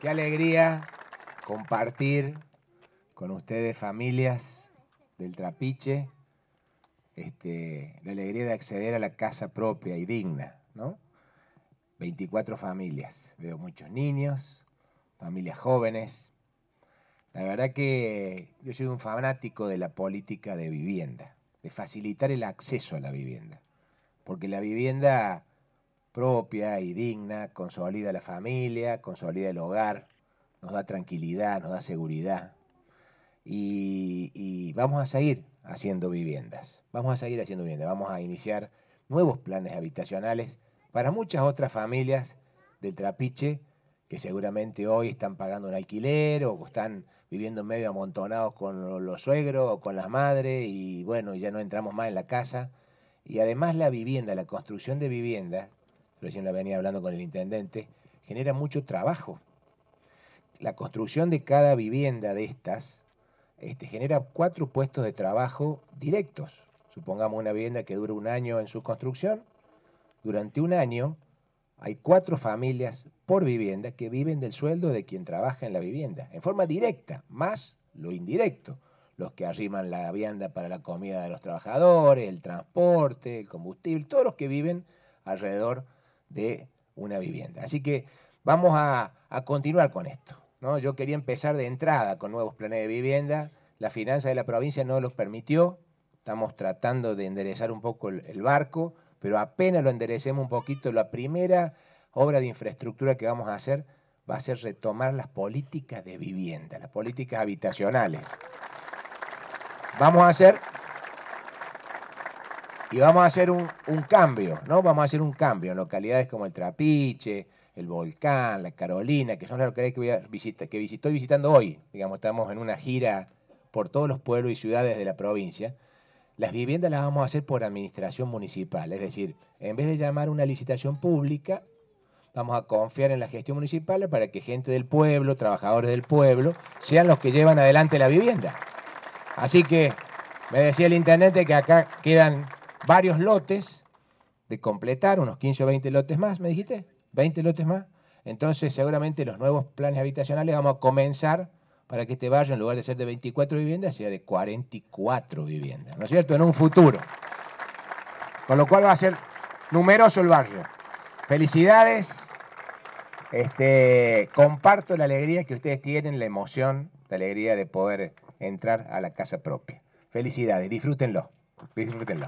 Qué alegría compartir con ustedes, familias del Trapiche, este, la alegría de acceder a la casa propia y digna, ¿no? 24 familias, veo muchos niños, familias jóvenes. La verdad que yo soy un fanático de la política de vivienda, de facilitar el acceso a la vivienda, porque la vivienda propia y digna, consolida la familia, consolida el hogar, nos da tranquilidad, nos da seguridad. Y, y, vamos a seguir haciendo viviendas, vamos a seguir haciendo viviendas, vamos a iniciar nuevos planes habitacionales para muchas otras familias del trapiche que seguramente hoy están pagando un alquiler o están viviendo medio amontonados con los suegros o con las madres y bueno, ya no entramos más en la casa. Y además la vivienda, la construcción de viviendas, recién la venía hablando con el intendente, genera mucho trabajo. La construcción de cada vivienda de estas este, genera cuatro puestos de trabajo directos. Supongamos una vivienda que dura un año en su construcción. Durante un año hay cuatro familias por vivienda que viven del sueldo de quien trabaja en la vivienda, en forma directa, más lo indirecto, los que arriman la vianda para la comida de los trabajadores, el transporte, el combustible, todos los que viven alrededor de de una vivienda. Así que vamos a, continuar con esto. ¿no? Yo quería empezar de entrada con nuevos planes de vivienda. La finanza de la provincia no los permitió. Estamos tratando de enderezar un poco el, barco, pero apenas lo enderecemos un poquito, la primera obra de infraestructura que vamos a hacer va a ser retomar las políticas de vivienda, las políticas habitacionales. Vamos a hacer y vamos a hacer un, cambio, ¿no? Vamos a hacer un cambio en localidades como el Trapiche, el Volcán, la Carolina, que son las localidades que, voy que estoy visitando hoy. Digamos, estamos en una gira por todos los pueblos y ciudades de la provincia. Las viviendas las vamos a hacer por administración municipal, es decir, en vez de llamar una licitación pública, vamos a confiar en la gestión municipal para que gente del pueblo, trabajadores del pueblo, sean los que llevan adelante la vivienda. Así que me decía el intendente que acá quedan varios lotes de completar, unos 15 o 20 lotes más, ¿me dijiste? 20 lotes más. Entonces, seguramente los nuevos planes habitacionales vamos a comenzar para que este barrio, en lugar de ser de 24 viviendas, sea de 44 viviendas, ¿no es cierto? En un futuro. Con lo cual va a ser numeroso el barrio. Felicidades. Este, comparto la alegría que ustedes tienen, la emoción, la alegría de poder entrar a la casa propia. Felicidades, disfrútenlo. Disfrútenlo.